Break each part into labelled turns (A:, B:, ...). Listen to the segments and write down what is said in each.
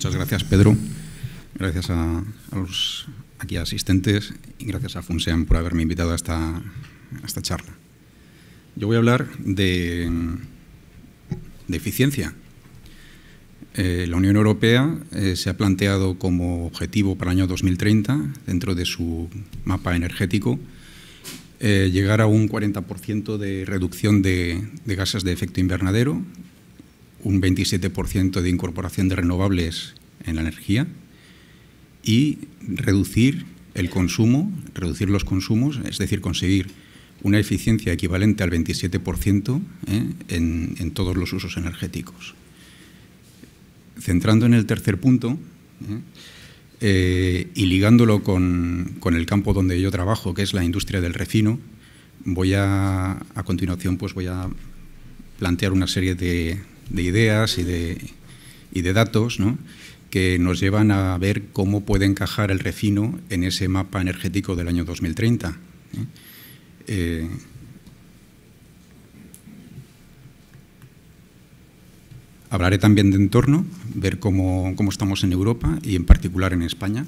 A: Muchas gracias, Pedro. Gracias a, los aquí asistentes y gracias a Funsean por haberme invitado a esta, charla. Yo voy a hablar de, de eficiencia. Eh, la Unión Europea eh, se ha planteado como objetivo para el año 2030, dentro de su mapa energético, eh, llegar a un 40% de reducción de gases de efecto invernadero un 27% de incorporación de renovables en la energía y reducir el consumo, reducir los consumos, es decir, conseguir una eficiencia equivalente al 27% ¿eh? en, en, todos los usos energéticos. Centrando en el tercer punto ¿eh? Eh, y ligándolo con, con, el campo donde yo trabajo, que es la industria del refino, voy a, a continuación pues voy a plantear una serie de, de ideas y de, datos, que nos llevan a ver cómo puede encajar el refino en ese mapa energético del año 2030. Eh, hablaré también de entorno, ver cómo, estamos en Europa y en particular en España.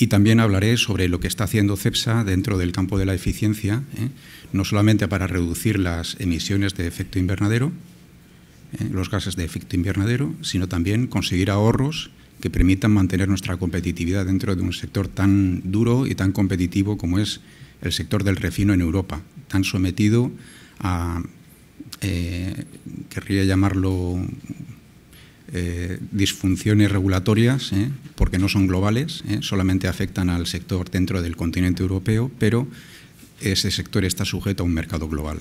A: Y también hablaré sobre lo que está haciendo CEPSA dentro del campo de la eficiencia, ¿eh? no solamente para reducir las emisiones de efecto invernadero, eh, los gases de efecto invernadero, sino también conseguir ahorros que permitan mantener nuestra competitividad dentro de un sector tan duro y tan competitivo como es el sector del refino en Europa, tan sometido a, eh, querría llamarlo, eh, disfunciones regulatorias, porque no son globales, solamente afectan al sector dentro del continente europeo, pero ese sector está sujeto a un mercado global.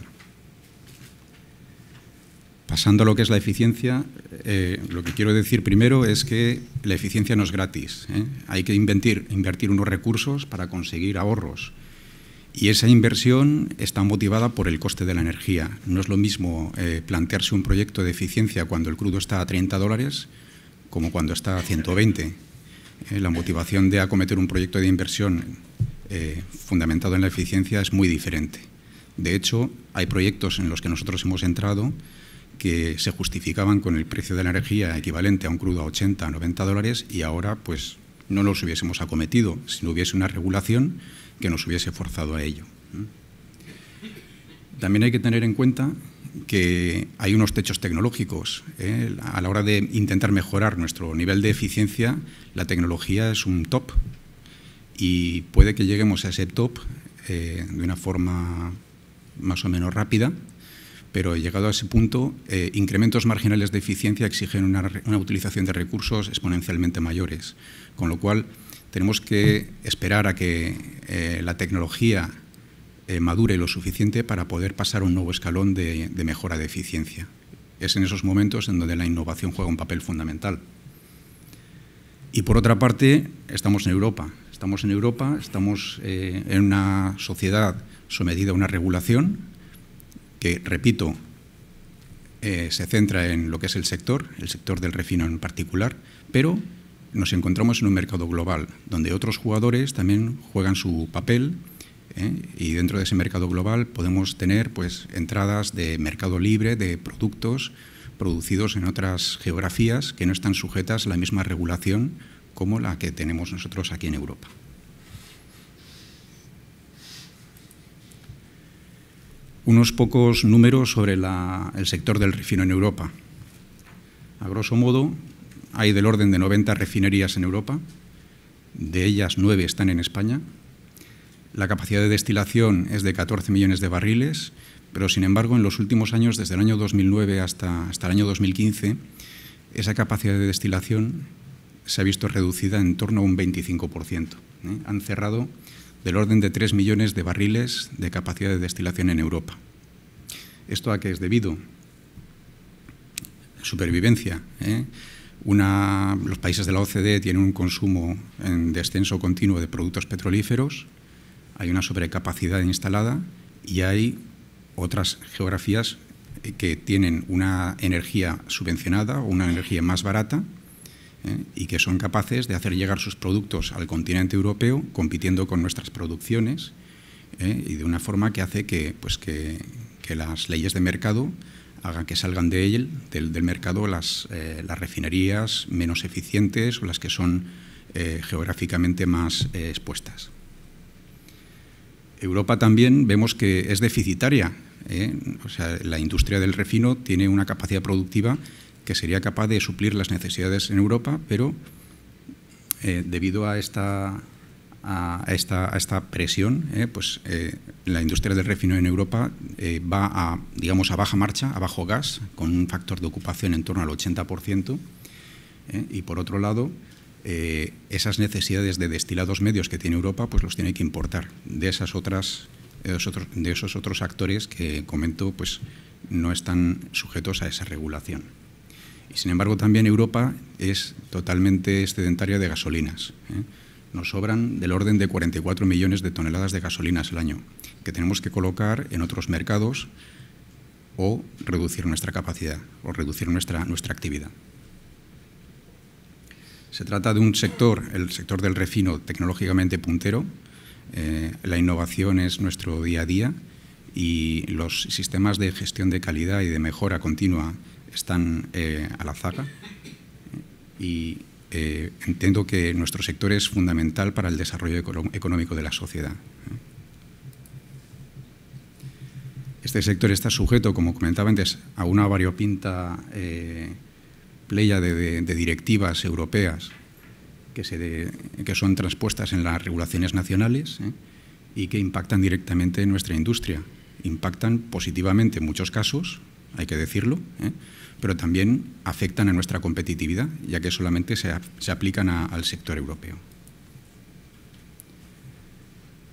A: Pasando a lo que es la eficiencia, eh, lo que quiero decir primero es que la eficiencia no es gratis. ¿eh? Hay que invertir unos recursos para conseguir ahorros. Y esa inversión está motivada por el coste de la energía. No es lo mismo eh, plantearse un proyecto de eficiencia cuando el crudo está a 30 dólares como cuando está a 120. la motivación de acometer un proyecto de inversión fundamentado en la eficiencia es muy diferente. De hecho, hay proyectos en los que nosotros hemos entrado que se justificaban con el precio de la energía equivalente a un crudo a 80, 90 dólares y ahora pues no los hubiésemos acometido si no hubiese una regulación que nos hubiese forzado a ello. También hay que tener en cuenta que hay unos techos tecnológicos. ¿eh? A la hora de intentar mejorar nuestro nivel de eficiencia, la tecnología es un top y puede que lleguemos a ese top eh, de una forma más o menos rápida, pero llegado a ese punto, eh, incrementos marginales de eficiencia exigen una, utilización de recursos exponencialmente mayores, con lo cual tenemos que esperar a que eh, la tecnología eh, madure lo suficiente para poder pasar a un nuevo escalón de, mejora de eficiencia. Es en esos momentos en donde la innovación juega un papel fundamental. Y por otra parte, estamos en Europa. Estamos en Europa, estamos en una sociedad sometida a una regulación que, repito, eh, se centra en lo que es el sector, el sector del refino en particular, pero nos encontramos en un mercado global, donde otros jugadores también juegan su papel ¿eh? y dentro de ese mercado global podemos tener pues, entradas de mercado libre de productos producidos en otras geografías que no están sujetas a la misma regulación como la que tenemos nosotros aquí en Europa. unos pocos números sobre el sector del refino en Europa. A grosso modo, hay del orden de 90 refinerías en Europa, de ellas 9 están en España. La capacidad de destilación es de 14 millones de barriles, pero sin embargo en los últimos años, desde el año 2009 hasta, hasta el año 2015, esa capacidad de destilación se ha visto reducida en torno a un 25%. ¿eh? Han cerrado del orden de 3 millones de barriles de capacidad de destilación en Europa. ¿Esto a qué es debido? Supervivencia. ¿eh? los países de la OCDE tienen un consumo en descenso continuo de productos petrolíferos, hay una sobrecapacidad instalada y hay otras geografías eh, que tienen una energía subvencionada o una energía más barata ¿eh? y que son capaces de hacer llegar sus productos al continente europeo compitiendo con nuestras producciones ¿eh? y de una forma que hace que, pues que, las leyes de mercado hagan que salgan de él, del, mercado las, eh, las, refinerías menos eficientes o las que son eh, geográficamente más expuestas. Europa también vemos que es deficitaria. O la industria del refino tiene una capacidad productiva que sería capaz de suplir las necesidades en Europa, pero debido a esta a esta, presión, eh, pues eh, la industria del refino en Europa eh, va a, digamos, a baja marcha, a bajo gas, con un factor de ocupación en torno al 80%. y por otro lado, esas necesidades de destilados medios que tiene Europa, pues los tiene que importar de esas otras de esos otros, actores que comento, pues no están sujetos a esa regulación. Y sin embargo, también Europa es totalmente sedentaria de gasolinas nos sobran del orden de 44 millones de toneladas de gasolinas al año, que tenemos que colocar en otros mercados o reducir nuestra capacidad o reducir nuestra, nuestra actividad. Se trata de un sector, el sector del refino, tecnológicamente puntero. Eh, la innovación es nuestro día a día y los sistemas de gestión de calidad y de mejora continua están eh, a la zaga. Y eh, entiendo que nuestro sector es fundamental para el desarrollo económico de la sociedad. Este sector está sujeto, como comentaba antes, a una variopinta eh, playa de, directivas europeas que, que, son transpuestas en las regulaciones nacionales ¿eh? y que impactan directamente en nuestra industria. Impactan positivamente en muchos casos, hay que decirlo, ¿eh? pero también afectan a nuestra competitividad, ya que solamente se, aplican al sector europeo.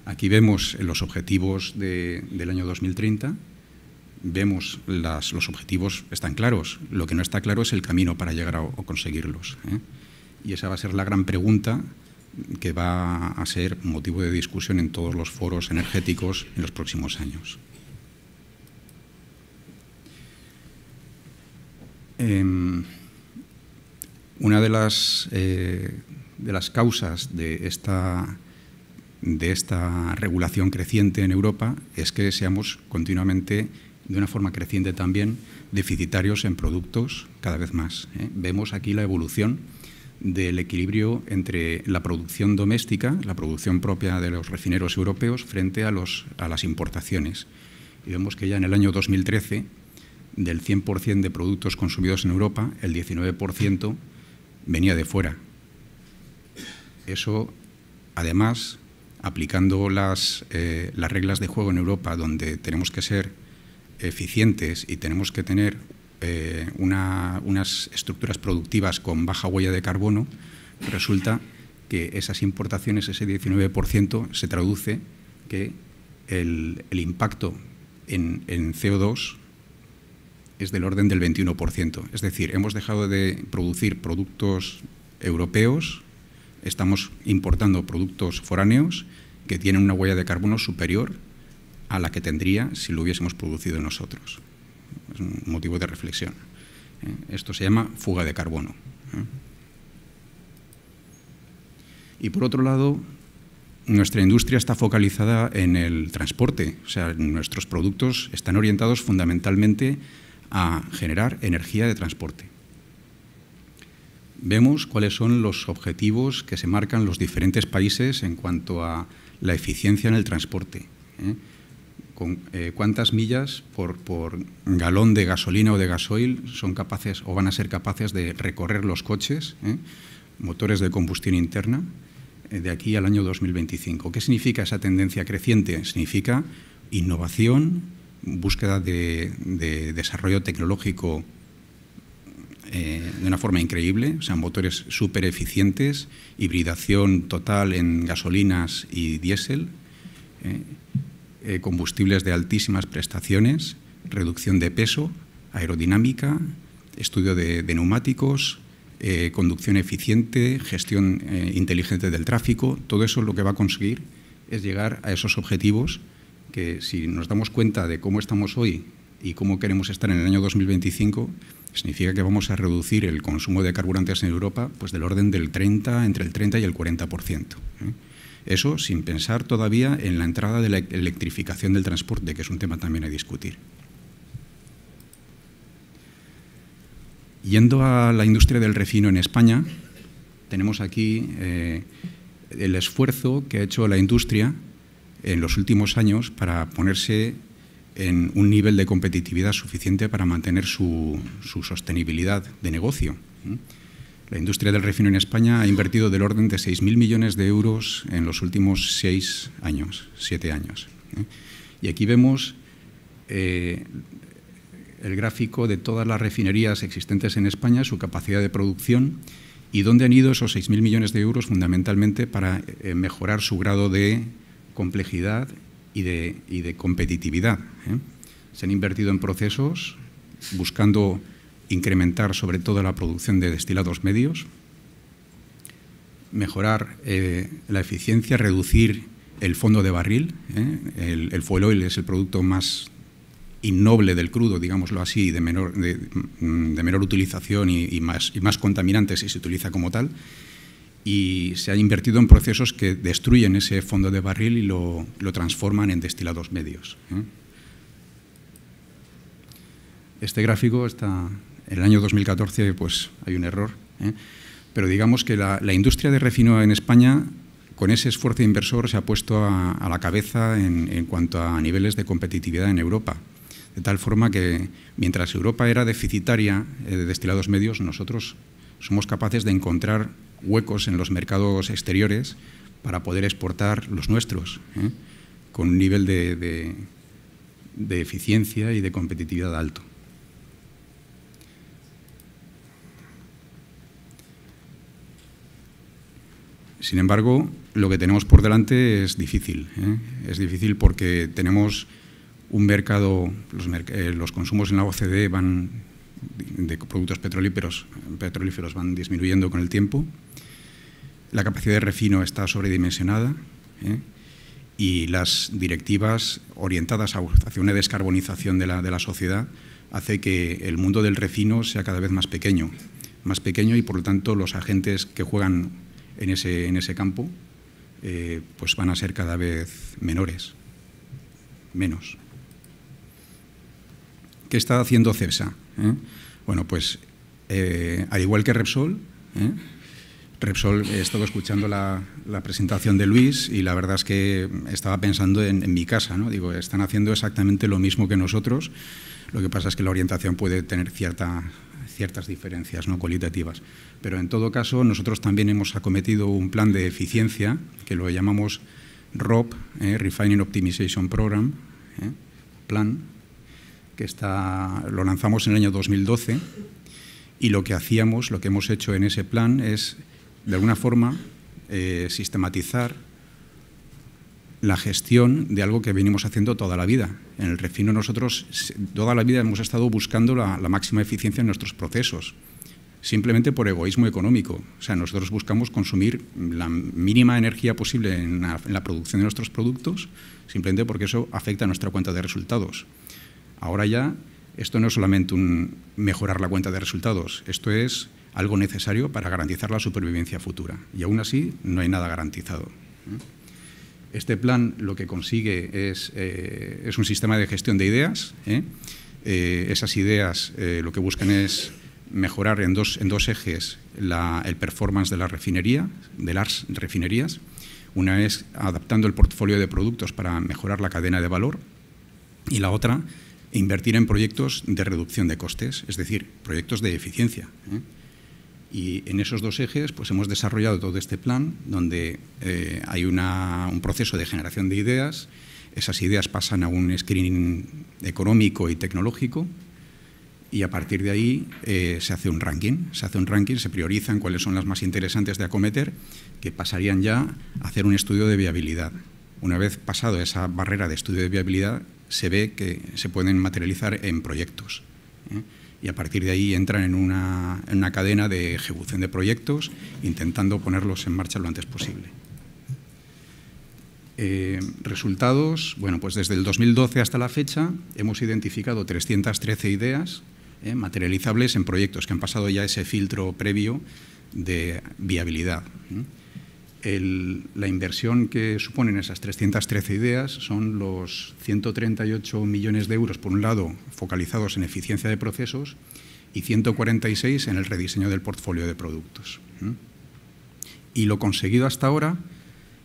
A: Aquí vemos los objetivos del año 2030, vemos los objetivos, están claros, lo que no está claro es el camino para llegar a, conseguirlos. ¿eh? Y esa va a ser la gran pregunta que va a ser motivo de discusión en todos los foros energéticos en los próximos años. Em, una de las, eh, de las causas de esta, de esta regulación creciente en Europa es que seamos continuamente, de una forma creciente también, deficitarios en productos cada vez más. ¿eh? Vemos aquí la evolución del equilibrio entre la producción doméstica, la producción propia de los refineros europeos, frente a, a las importaciones. Y vemos que ya en el año 2013 del 100% de productos consumidos en Europa, el 19% venía de fuera. Eso, además, aplicando las, eh, las, reglas de juego en Europa, donde tenemos que ser eficientes y tenemos que tener eh, unas estructuras productivas con baja huella de carbono, resulta que esas importaciones, ese 19%, se traduce que el, impacto en, en CO2 es del orden del 21%. Es decir, hemos dejado de producir productos europeos, estamos importando productos foráneos que tienen una huella de carbono superior a la que tendría si lo hubiésemos producido nosotros. Es un motivo de reflexión. ¿eh? Esto se llama fuga de carbono. ¿eh? Y por otro lado, nuestra industria está focalizada en el transporte. O sea, nuestros productos están orientados fundamentalmente a generar energía de transporte. Vemos cuáles son los objetivos que se marcan los diferentes países en cuanto a la eficiencia en el transporte. ¿eh? Con, eh, cuántas millas por, galón de gasolina o de gasoil son capaces o van a ser capaces de recorrer los coches, ¿eh? motores de combustión interna, de aquí al año 2025. ¿Qué significa esa tendencia creciente? Significa innovación, búsqueda de, desarrollo tecnológico eh, de una forma increíble, o sea, motores súper eficientes, hibridación total en gasolinas y diésel, eh, eh, combustibles de altísimas prestaciones, reducción de peso, aerodinámica, estudio de, de neumáticos, conducción eficiente, gestión inteligente del tráfico, todo eso lo que va a conseguir es llegar a esos objetivos que si nos damos cuenta de cómo estamos hoy y cómo queremos estar en el año 2025, significa que vamos a reducir el consumo de carburantes en Europa pues del orden del 30, entre el 30 y el 40%. ¿eh? Eso sin pensar todavía en la entrada de la electrificación del transporte, que es un tema también a discutir. Yendo a la industria del refino en España, tenemos aquí eh, el esfuerzo que ha hecho la industria en los últimos años para ponerse en un nivel de competitividad suficiente para mantener su, sostenibilidad de negocio. La industria del refino en España ha invertido del orden de 6.000 millones de euros en los últimos seis años, siete años. Y aquí vemos eh, el gráfico de todas las refinerías existentes en España, su capacidad de producción y dónde han ido esos 6.000 millones de euros fundamentalmente para eh, mejorar su grado de complejidad y de, y de competitividad. ¿eh? Se han invertido en procesos buscando incrementar sobre todo la producción de destilados medios, mejorar eh, la eficiencia, reducir el fondo de barril. ¿eh? El, el fuel oil es el producto más innoble del crudo, digámoslo así, de menor, de, mm, menor utilización y, más, y más contaminante si se utiliza como tal y se ha invertido en procesos que destruyen ese fondo de barril y lo, transforman en destilados medios. ¿eh? Este gráfico está en el año 2014, pues hay un error, ¿eh? pero digamos que la, industria de refino en España, con ese esfuerzo inversor, se ha puesto a, la cabeza en cuanto a niveles de competitividad en Europa. De tal forma que mientras Europa era deficitaria eh, de destilados medios, nosotros somos capaces de encontrar huecos en los mercados exteriores para poder exportar los nuestros, ¿eh? con un nivel de, eficiencia y de competitividad alto. Sin embargo, lo que tenemos por delante es difícil. ¿eh? Es difícil porque tenemos un mercado, los, eh, los, consumos en la OCDE van de productos petrolíferos, petrolíferos van disminuyendo con el tiempo. La capacidad de refino está sobredimensionada ¿eh? y las directivas orientadas hacia una descarbonización de la, de la sociedad hace que el mundo del refino sea cada vez más pequeño, más pequeño y por lo tanto los agentes que juegan en ese, en ese campo eh, pues van a ser cada vez menores, menos. ¿Qué está haciendo CEPSA? ¿eh? Bueno, pues eh, al igual que Repsol, ¿eh? Repsol, he estado escuchando la, presentación de Luis y la verdad es que estaba pensando en, mi casa, ¿no? Digo, están haciendo exactamente lo mismo que nosotros, lo que pasa es que la orientación puede tener ciertas diferencias ¿no? cualitativas. Pero en todo caso, nosotros también hemos acometido un plan de eficiencia, que lo llamamos ROP, Refining Optimization Program, plan, que está, lo lanzamos en el año 2012 y lo que hacíamos, lo que hemos hecho en ese plan es, de alguna forma, eh, sistematizar la gestión de algo que venimos haciendo toda la vida. En el refino nosotros toda la vida hemos estado buscando la, máxima eficiencia en nuestros procesos, simplemente por egoísmo económico. O sea, nosotros buscamos consumir la mínima energía posible en la producción de nuestros productos, simplemente porque eso afecta a nuestra cuenta de resultados. Ahora ya esto no es solamente un mejorar la cuenta de resultados, esto es algo necesario para garantizar la supervivencia futura. Y aún así no hay nada garantizado. ¿eh? Este plan lo que consigue es, eh, es un sistema de gestión de ideas. ¿eh? esas ideas lo que buscan es mejorar en dos, en dos ejes la, el performance de la refinería, de las refinerías. Una es adaptando el portfolio de productos para mejorar la cadena de valor y la otra invertir en proyectos de reducción de costes, es decir, proyectos de eficiencia. ¿eh? Y en esos dos ejes pues, hemos desarrollado todo este plan donde eh, hay un proceso de generación de ideas, esas ideas pasan a un screening económico y tecnológico y a partir de ahí eh, se hace un ranking, se hace un ranking, se priorizan cuáles son las más interesantes de acometer que pasarían ya a hacer un estudio de viabilidad. Una vez pasado esa barrera de estudio de viabilidad, se ve que se pueden materializar en proyectos. ¿eh? Y a partir de ahí entran en una, cadena de ejecución de proyectos, intentando ponerlos en marcha lo antes posible. Eh, resultados, bueno, pues desde el 2012 hasta la fecha hemos identificado 313 ideas ¿eh? materializables en proyectos que han pasado ya ese filtro previo de viabilidad la inversión que suponen esas 313 ideas son los 138 millones de euros, por un lado, focalizados en eficiencia de procesos y 146 en el rediseño del portfolio de productos. Y lo conseguido hasta ahora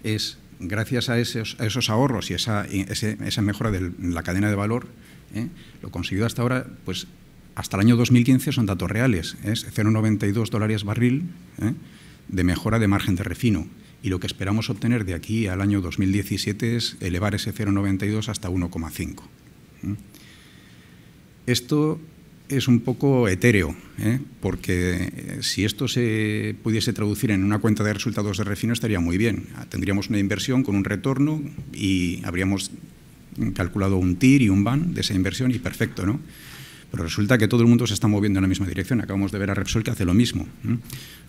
A: es, gracias a esos, ahorros y esa, esa mejora de la cadena de valor, ¿eh? lo conseguido hasta ahora, pues hasta el año 2015 son datos reales, ¿eh? es 0,92 dólares barril ¿eh? de mejora de margen de refino y lo que esperamos obtener de aquí al año 2017 es elevar ese 0,92 hasta 1,5. Esto es un poco etéreo, ¿eh? porque eh, si esto se pudiese traducir en una cuenta de resultados de refino estaría muy bien. Tendríamos una inversión con un retorno y habríamos calculado un TIR y un BAN de esa inversión y perfecto, ¿no? Pero resulta que todo el mundo se está moviendo en la misma dirección. Acabamos de ver a Repsol que hace lo mismo.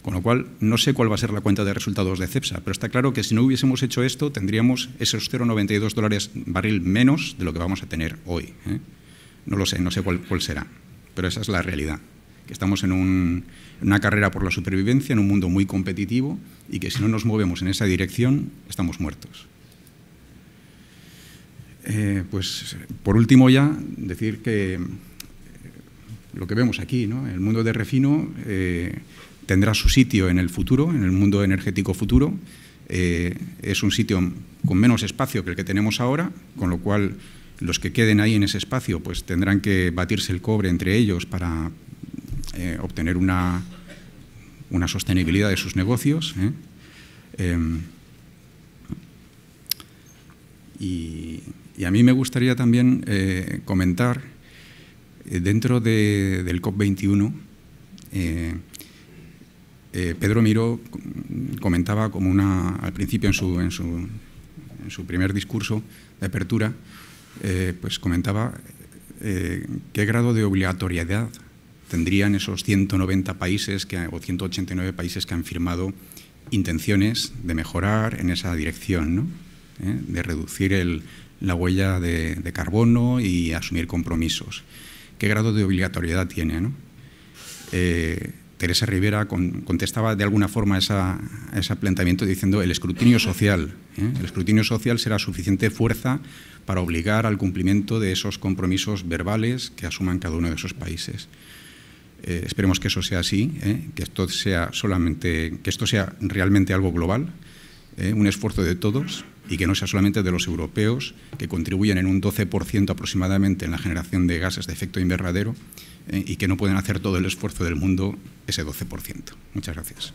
A: Con lo cual, no sé cuál va a ser la cuenta de resultados de CEPSA, pero está claro que si no hubiésemos hecho esto, tendríamos esos 0,92 dólares barril menos de lo que vamos a tener hoy. ¿eh? No lo sé, no sé cuál, cuál será, pero esa es la realidad. Que estamos en, una carrera por la supervivencia, en un mundo muy competitivo y que si no nos movemos en esa dirección, estamos muertos. Eh, pues por último ya, decir que lo que vemos aquí, ¿no? El mundo de refino eh, tendrá su sitio en el futuro, en el mundo energético futuro. Eh, es un sitio con menos espacio que el que tenemos ahora, con lo cual los que queden ahí en ese espacio pues tendrán que batirse el cobre entre ellos para eh, obtener una, sostenibilidad de sus negocios. Em, y, a mí me gustaría también comentar eh, dentro de, del COP21, eh, eh, Pedro Miró comentaba como una, al principio en su, primer discurso de apertura, pues comentaba qué grado de obligatoriedad tendrían esos 190 países que, o 189 países que han firmado intenciones de mejorar en esa dirección, de reducir la huella de, carbono y asumir compromisos qué grado de obligatoriedad tiene. Eh, Teresa Rivera contestaba de alguna forma a ese planteamiento diciendo el escrutinio social. ¿eh? El escrutinio social será suficiente fuerza para obligar al cumplimiento de esos compromisos verbales que asuman cada uno de esos países. Eh, esperemos que eso sea así, que esto sea solamente, que esto sea realmente algo global, un esfuerzo de todos, y que no sea solamente de los europeos, que contribuyen en un 12% aproximadamente en la generación de gases de efecto invernadero eh, y que no pueden hacer todo el esfuerzo del mundo ese 12%. Muchas gracias.